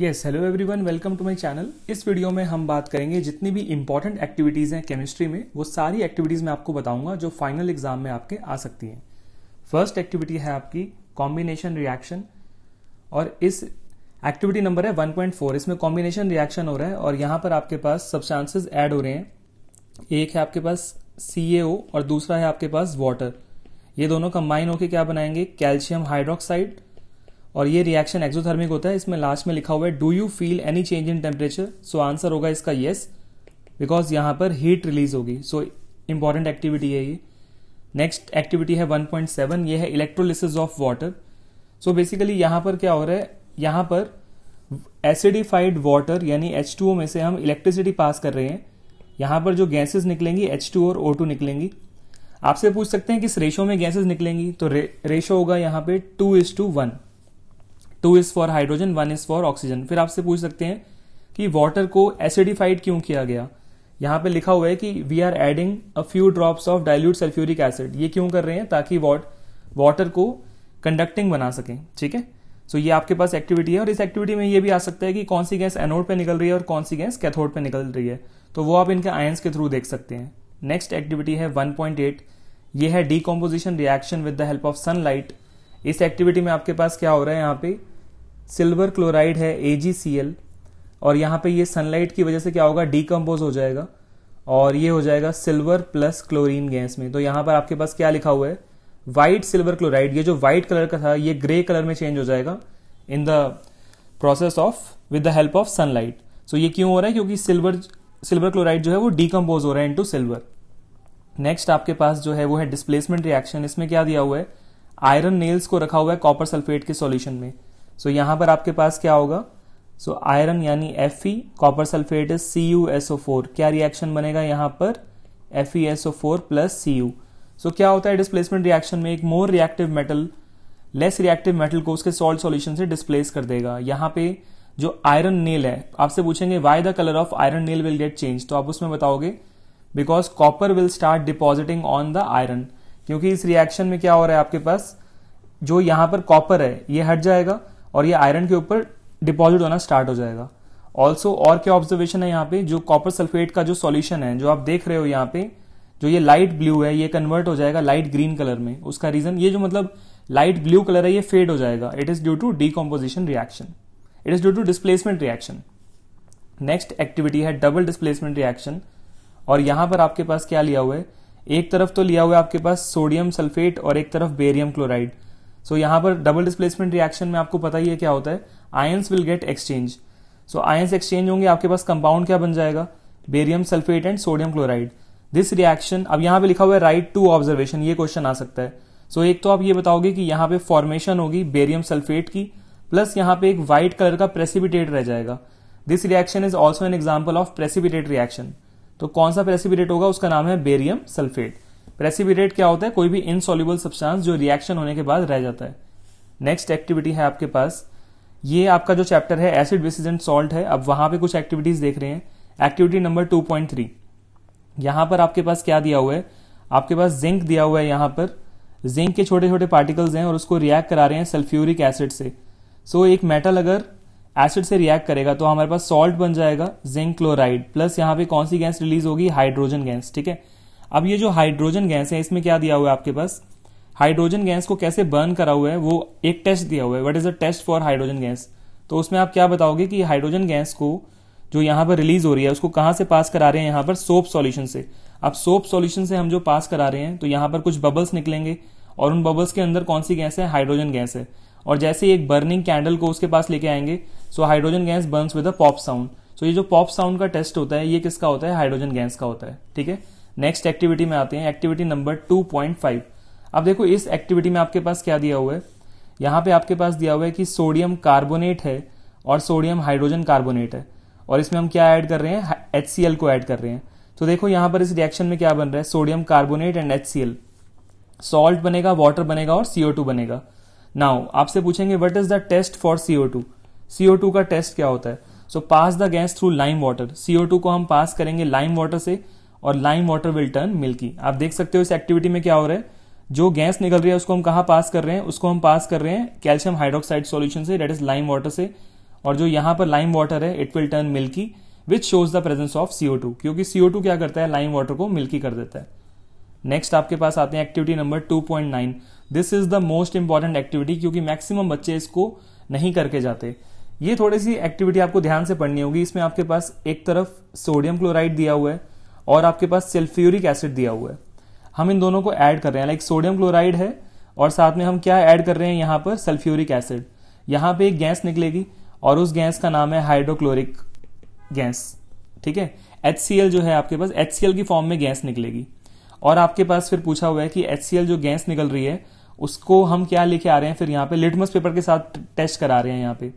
yes hello everyone welcome to my channel इस video में हम बात करेंगे जितनी भी इंपॉर्टेंट एक्टिविटीज हैं केमिस्ट्री में वो सारी एक्टिविटीज मैं आपको बताऊंगा जो फाइनल एग्जाम में आपके आ सकती हैं फर्स्ट एक्टिविटी है आपकी कॉम्बिनेशन रिएक्शन और इस एक्टिविटी नंबर है 1.4 इसमें कॉम्बिनेशन रिएक्शन हो रहा है और यहाँ पर आपके पास चांसेज एड हो रहे हैं एक है आपके पास सी और दूसरा है आपके पास वाटर ये दोनों कंबाइन होकर क्या बनाएंगे कैल्शियम हाइड्रोक्साइड और ये रिएक्शन एक्सोथर्मिक होता है इसमें लास्ट में लिखा हुआ है do you feel any change in temperature so answer होगा इसका येस बिकॉज यहां पर हीट रिलीज होगी सो इंपॉर्टेंट एक्टिविटी है ये नेक्स्ट एक्टिविटी है 1.7 ये है electrolysis of water so basically यहां पर क्या हो रहा है यहां पर एसिडिफाइड वाटर यानी एच में से हम इलेक्ट्रिसिटी पास कर रहे हैं यहां पर जो गैसेस निकलेंगी एच और ओ निकलेंगी आपसे पूछ सकते हैं किस रेशो में गैसेस निकलेंगी तो रे, रेशो होगा यहां पे two is to one two is for hydrogen one is for oxygen फिर आपसे पूछ सकते हैं कि वाटर को एसिडिफाइड क्यों किया गया यहाँ पे लिखा हुआ है कि we are adding a few drops of dilute sulphuric acid ये क्यों कर रहे हैं ताकि वॉट वाटर को कंडक्टिंग बना सके ठीक है सो ये आपके पास एक्टिविटी है और इस एक्टिविटी में ये भी आ सकता है कि कौन सी गैस एनोड पे निकल रही है और कौन सी गैस कैथोड पे निकल रही है तो वो आप इनके आयंस के थ्रू देख सकते हैं नेक्स्ट एक्टिविटी है 1.8 ये है decomposition reaction with the help of sunlight इस एक्टिविटी में आपके पास क्या हो रहा है यहाँ पे सिल्वर क्लोराइड है AgCl और यहां पे ये सनलाइट की वजह से क्या होगा डीकम्पोज हो जाएगा और ये हो जाएगा सिल्वर प्लस क्लोरीन गैस में तो यहां पर आपके पास क्या लिखा हुआ है वाइट सिल्वर क्लोराइड ये जो व्हाइट कलर का था ये ग्रे कलर में चेंज हो जाएगा in the process of with the help of sunlight so ये क्यों हो रहा है क्योंकि सिल्वर सिल्वर क्लोराइड जो है वो डीकम्पोज हो रहा है इंटू सिल्वर नेक्स्ट आपके पास जो है वो है डिस्प्लेसमेंट रिएक्शन इसमें क्या दिया हुआ है आयरन नेल्स को रखा हुआ है कॉपर सल्फेट के सॉल्यूशन में सो so, यहां पर आपके पास क्या होगा सो आयरन यानी F E copper sulphate is C U SO four क्या रिएक्शन बनेगा यहाँ पर F E SO four plus C U so क्या होता है डिस्प्लेसमेंट रिएक्शन में एक more reactive metal less reactive metal को उसके सॉल्ट सॉल्यूशन से डिस्प्लेस कर देगा यहाँ पे जो आयरन नेल है आपसे पूछेंगे why the colour of iron nail will get change तो आप उसमें बताओगे because copper will start depositing on the iron क्योंकि इस रिएक्शन में क्या हो रहा है आपके पास जो यहां पर कॉपर है ये हट जाएगा और ये आयरन के ऊपर डिपॉजिट होना स्टार्ट हो जाएगा ऑल्सो और क्या ऑब्जर्वेशन है यहाँ पे जो कॉपर सल्फेट का जो सॉल्यूशन है जो आप देख रहे हो यहाँ पे जो ये लाइट ब्लू है ये कन्वर्ट हो जाएगा लाइट ग्रीन कलर में उसका रीजन ये जो मतलब लाइट ब्लू कलर है ये फेड हो जाएगा it is due to decomposition reaction it is due to displacement reaction next activity है डबल डिस्प्लेसमेंट रिएक्शन और यहां पर आपके पास क्या लिया हुआ है एक तरफ तो लिया हुआ है आपके पास सोडियम सल्फेट और एक तरफ बेरियम क्लोराइड सो so, यहां पर डबल डिस्प्लेसमेंट रिएक्शन में आपको पता ही है क्या होता है ions will get exchange so ions exchange होंगे आपके पास कंपाउंड क्या बन जाएगा barium sulphate and sodium chloride this reaction अब यहाँ पे लिखा हुआ है राइट टू ऑब्जर्वेशन ये क्वेश्चन आ सकता है सो so, एक तो आप ये बताओगे कि यहाँ पे फॉर्मेशन होगी बेरियम सल्फेट की प्लस यहाँ पे एक व्हाइट कलर का प्रेसिपिटेट रह जाएगा this reaction is also an example of precipitate reaction तो कौन सा प्रेसिपिटेट होगा उसका नाम है बेरियम सल्फेट प्रेसिपिटेट क्या होता है कोई भी इनसॉल्यूबल सब्सटेंस जो रिएक्शन होने के बाद रह जाता है नेक्स्ट एक्टिविटी है आपके पास ये आपका जो चैप्टर है एसिड बेसिस एंड सॉल्ट है अब वहां पे कुछ एक्टिविटीज देख रहे हैं एक्टिविटी नंबर 2.3 यहां पर आपके पास क्या दिया हुआ है आपके पास जिंक दिया हुआ है यहां पर जिंक के छोटे छोटे पार्टिकल्स हैं और उसको रिएक्ट करा रहे हैं सल्फ्यूरिक एसिड से सो so, एक मेटल अगर एसिड से रिएक्ट करेगा तो हमारे पास सॉल्ट बन जाएगा जिंक क्लोराइड प्लस यहां पे कौन सी गैस रिलीज होगी हाइड्रोजन गैस ठीक है अब ये जो हाइड्रोजन गैस है इसमें क्या दिया हुआ है आपके पास हाइड्रोजन गैस को कैसे बर्न करा हुआ है वो एक टेस्ट दिया हुआ है what is a test for hydrogen gas तो उसमें आप क्या बताओगे कि हाइड्रोजन गैस को जो यहां पर रिलीज हो रही है उसको कहां से पास करा रहे हैं यहां पर सोप सॉल्यूशन से अब सोप सॉल्यूशन से हम जो पास करा रहे हैं तो यहां पर कुछ बबल्स निकलेंगे और उन बबल्स के अंदर कौन सी गैस है हाइड्रोजन गैस है और जैसे एक बर्निंग कैंडल को उसके पास लेके आएंगे so hydrogen gas burn with a pop sound so ये जो पॉप साउंड का टेस्ट होता है ये किसका होता है हाइड्रोजन गैस का होता है ठीक है नेक्स्ट एक्टिविटी में आते हैं एक्टिविटी नंबर 2.5 अब देखो इस एक्टिविटी में आपके पास क्या दिया हुआ है यहाँ पे आपके पास दिया हुआ है कि सोडियम कार्बोनेट है और सोडियम हाइड्रोजन कार्बोनेट है और इसमें हम क्या ऐड कर रहे हैं एच को ऐड कर रहे हैं तो देखो यहाँ पर इस रिएक्शन में क्या बन रहा है sodium carbonate and H salt बनेगा वाटर बनेगा और CO2 बनेगा नाउ आपसे पूछेंगे what is the test for CO2 CO2 का टेस्ट क्या होता है so pass the gas through lime water CO को हम पास करेंगे लाइम वाटर से और lime water will turn milky आप देख सकते हो इस एक्टिविटी में क्या हो रहा है जो गैस निकल रही है उसको हम कहा पास कर रहे हैं उसको हम पास कर रहे हैं कैल्शियम हाइड्रोक्साइड सोल्यूशन से डेट इज लाइम वाटर से और जो यहां पर लाइम वाटर है it will turn milky which shows the presence of CO two क्योंकि सीओ टू क्या करता है लाइम वाटर को मिल्की कर देता है नेक्स्ट आपके पास आते हैं activity number nine this is the most important activity क्योंकि मैक्सिमम बच्चे इसको नहीं करके जाते ये थोड़ी सी एक्टिविटी आपको ध्यान से पढ़नी होगी इसमें आपके पास एक तरफ सोडियम क्लोराइड दिया हुआ है और आपके पास सल्फ्यूरिक एसिड दिया हुआ है हम इन दोनों को ऐड कर रहे हैं लाइक सोडियम क्लोराइड है और साथ में हम क्या ऐड कर रहे हैं यहाँ पर सल्फ्यूरिक एसिड यहाँ पे एक गैस निकलेगी और उस गैस का नाम है हाइड्रोक्लोरिक गैस ठीक है एच जो है आपके पास एच की फॉर्म में गैस निकलेगी और आपके पास फिर पूछा हुआ है कि एच जो गैस निकल रही है उसको हम क्या लेके आ रहे हैं फिर यहाँ पे लिटमस पेपर के साथ टेस्ट करा रहे हैं यहाँ पे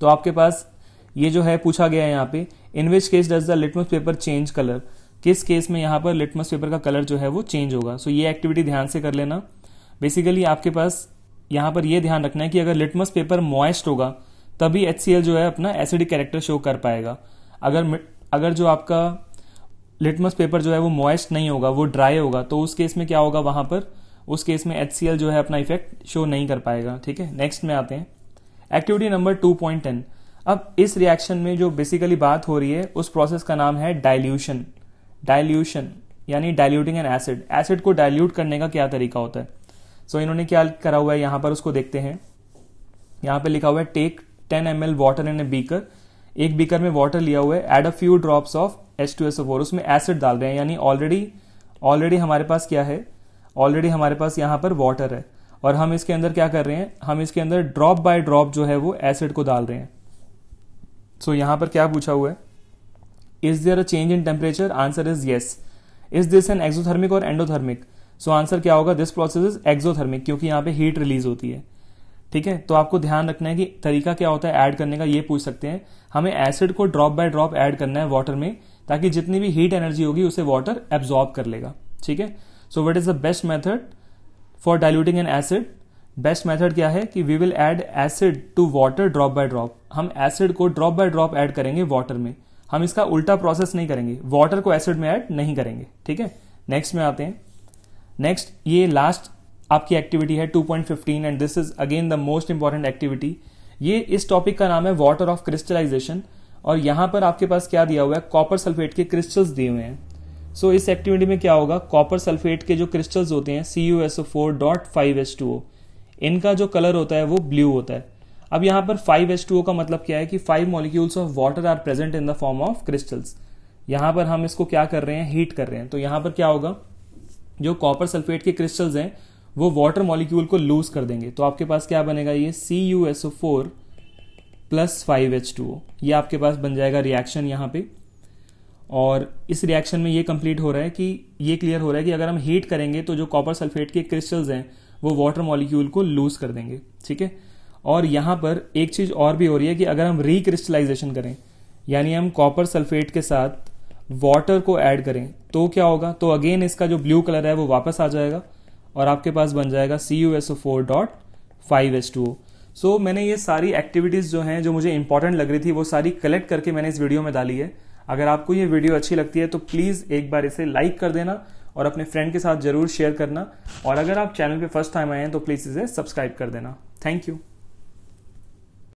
तो आपके पास ये जो है पूछा गया है यहाँ पे in which case does the litmus paper change colour किस केस में यहाँ पर लिटमस पेपर का कलर जो है वो चेंज होगा सो so, ये एक्टिविटी ध्यान से कर लेना बेसिकली आपके पास यहाँ पर यह ध्यान रखना है कि अगर लिटमस पेपर मॉइस्ट होगा तभी एच जो है अपना एसिडिक कैरेक्टर शो कर पाएगा अगर अगर जो आपका लिटमस पेपर जो है वो मॉइस्ट नहीं होगा वो ड्राई होगा तो उस केस में क्या होगा वहां पर उस केस में एच जो है अपना इफेक्ट शो नहीं कर पाएगा ठीक है नेक्स्ट में आते हैं activity number two point ten अब इस रिएक्शन में जो बेसिकली बात हो रही है उस प्रोसेस का नाम है डाइल्यूशन डाइल्यूशन यानी डाइल्यूटिंग एन एसिड एसिड को डाइल्यूट करने का क्या तरीका होता है सो so, इन्होंने क्या करा हुआ है यहां पर उसको देखते हैं यहां पे लिखा हुआ है take 10 M L water in a beaker एक बीकर में वॉटर लिया हुआ है add a few drops of H two S four उसमें एसिड डाल रहे हैं यानी ऑलरेडी ऑलरेडी हमारे पास क्या है ऑलरेडी हमारे पास यहां पर वॉटर है और हम इसके अंदर क्या कर रहे हैं हम इसके अंदर ड्रॉप बाय ड्रॉप जो है वो एसिड को डाल रहे हैं सो so, यहां पर क्या पूछा हुआ है is there a change in temperature answer is yes is this an exothermic और एंडोथर्मिक सो आंसर क्या होगा दिस प्रोसेस इज एक्सोथर्मिक क्योंकि यहां पे हीट रिलीज होती है ठीक है तो आपको ध्यान रखना है कि तरीका क्या होता है ऐड करने का ये पूछ सकते हैं हमें एसिड को ड्रॉप बाय ड्रॉप ऐड करना है वाटर में ताकि जितनी भी हीट एनर्जी होगी उसे वाटर एब्जॉर्ब कर लेगा ठीक है so what is the best method for diluting an acid best method क्या है कि we will add acid to water drop by drop हम एसिड को ड्रॉप बाय ड्रॉप ऐड करेंगे वाटर में हम इसका उल्टा प्रोसेस नहीं करेंगे वाटर को एसिड में ऐड नहीं करेंगे ठीक है नेक्स्ट में आते हैं नेक्स्ट ये लास्ट आपकी एक्टिविटी है 2.15 and this is again the most important activity ये इस टॉपिक का नाम है वाटर ऑफ क्रिस्टलाइजेशन और यहां पर आपके पास क्या दिया हुआ है कॉपर सल्फेट के क्रिस्टल्स दिए हुए हैं सो so, इस एक्टिविटी में क्या होगा कॉपर सल्फेट के जो क्रिस्टल्स होते हैं सी एस टू इनका जो कलर होता है वो ब्लू होता है अब यहां पर फाइव एच टू ओ का मतलब क्या है कि five molecules of water are present in the form of crystals यहां पर हम इसको क्या कर रहे हैं हीट कर रहे हैं तो यहां पर क्या होगा जो कॉपर सल्फेट के क्रिस्टल्स हैं वो वाटर मॉलिक्यूल को लूज कर देंगे तो आपके पास क्या बनेगा ये C U S O four plus five H two O ये आपके पास बन जाएगा रिएक्शन यहां पे और इस रिएक्शन में ये कंप्लीट हो रहा है कि ये क्लियर हो रहा है कि अगर हम हीट करेंगे तो जो कॉपर सल्फेट के क्रिस्टल्स हैं वो वाटर मॉलिक्यूल को लूज कर देंगे ठीक है और यहां पर एक चीज़ और भी हो रही है कि अगर हम रिक्रिस्टलाइजेशन करें यानी हम कॉपर सल्फेट के साथ वाटर को ऐड करें तो क्या होगा तो अगेन इसका जो ब्लू कलर है वो वापस आ जाएगा और आपके पास बन जाएगा C U S O four dot five S two O so मैंने ये सारी एक्टिविटीज़ जो हैं जो मुझे इंपॉर्टेंट लग रही थी वो सारी कलेक्ट करके मैंने इस वीडियो में डाली है अगर आपको ये वीडियो अच्छी लगती है तो प्लीज़ एक बार इसे लाइक कर देना और अपने फ्रेंड के साथ जरूर शेयर करना और अगर आप चैनल पे फर्स्ट टाइम आए हैं तो प्लीज़ इसे सब्सक्राइब कर देना थैंक यू